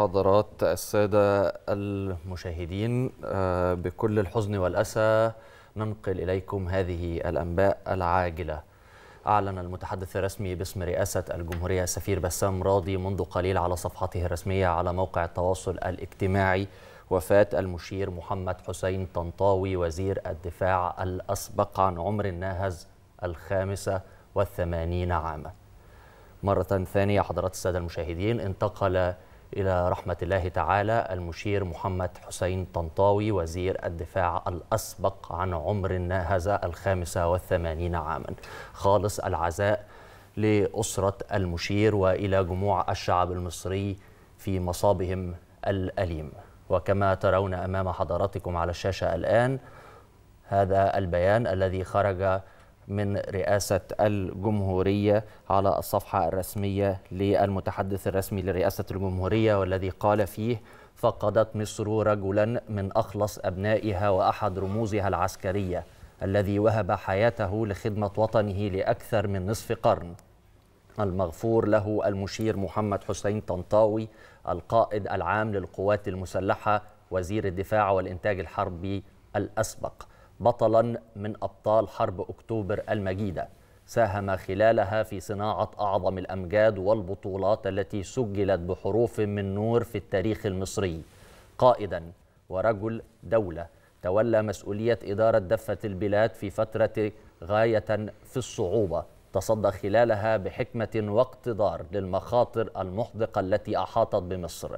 حضرات السادة المشاهدين آه، بكل الحزن والأسى ننقل إليكم هذه الأنباء العاجلة أعلن المتحدث الرسمي باسم رئاسة الجمهورية السفير بسام راضي منذ قليل على صفحته الرسمية على موقع التواصل الاجتماعي وفاة المشير محمد حسين طنطاوي وزير الدفاع الأسبق عن عمر ناهز الخامسة والثمانين عاما مرة ثانية حضرات السادة المشاهدين انتقل إلى رحمة الله تعالى المشير محمد حسين طنطاوي وزير الدفاع الأسبق عن عمرنا هذا الخامسة والثمانين عاما خالص العزاء لأسرة المشير وإلى جموع الشعب المصري في مصابهم الأليم وكما ترون أمام حضراتكم على الشاشة الآن هذا البيان الذي خرج من رئاسة الجمهورية على الصفحة الرسمية للمتحدث الرسمي لرئاسة الجمهورية والذي قال فيه فقدت مصر رجلا من أخلص أبنائها وأحد رموزها العسكرية الذي وهب حياته لخدمة وطنه لأكثر من نصف قرن المغفور له المشير محمد حسين طنطاوي القائد العام للقوات المسلحة وزير الدفاع والإنتاج الحربي الأسبق بطلا من أبطال حرب أكتوبر المجيدة ساهم خلالها في صناعة أعظم الأمجاد والبطولات التي سجلت بحروف من نور في التاريخ المصري قائدا ورجل دولة تولى مسؤولية إدارة دفة البلاد في فترة غاية في الصعوبة تصدى خلالها بحكمة واقتدار للمخاطر المحدقة التي أحاطت بمصر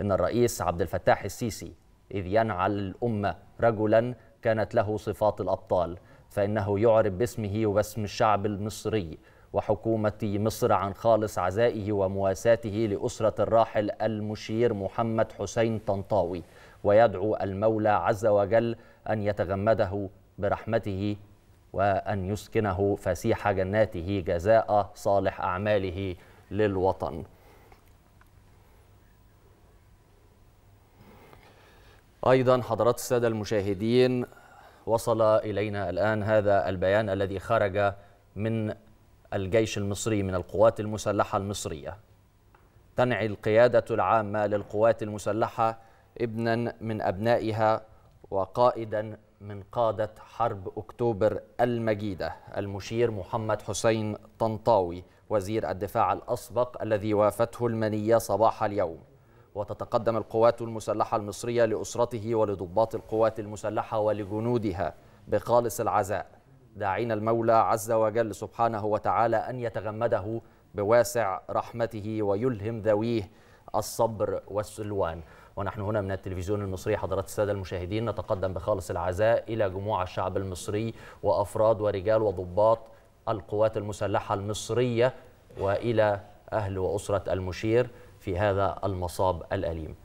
إن الرئيس عبد الفتاح السيسي إذ ينعل الأمة رجلاً كانت له صفات الأبطال فإنه يعرب باسمه وباسم الشعب المصري وحكومة مصر عن خالص عزائه ومواساته لأسرة الراحل المشير محمد حسين طنطاوي ويدعو المولى عز وجل أن يتغمده برحمته وأن يسكنه فسيح جناته جزاء صالح أعماله للوطن أيضا حضرات السادة المشاهدين وصل إلينا الآن هذا البيان الذي خرج من الجيش المصري من القوات المسلحة المصرية تنعي القيادة العامة للقوات المسلحة ابنا من أبنائها وقائدا من قادة حرب أكتوبر المجيدة المشير محمد حسين طنطاوي وزير الدفاع الأسبق الذي وافته المنية صباح اليوم وتتقدم القوات المسلحة المصرية لأسرته ولضباط القوات المسلحة ولجنودها بخالص العزاء داعين المولى عز وجل سبحانه وتعالى أن يتغمده بواسع رحمته ويلهم ذويه الصبر والسلوان ونحن هنا من التلفزيون المصري حضرات السادة المشاهدين نتقدم بخالص العزاء إلى جموع الشعب المصري وأفراد ورجال وضباط القوات المسلحة المصرية وإلى أهل وأسرة المشير في هذا المصاب الأليم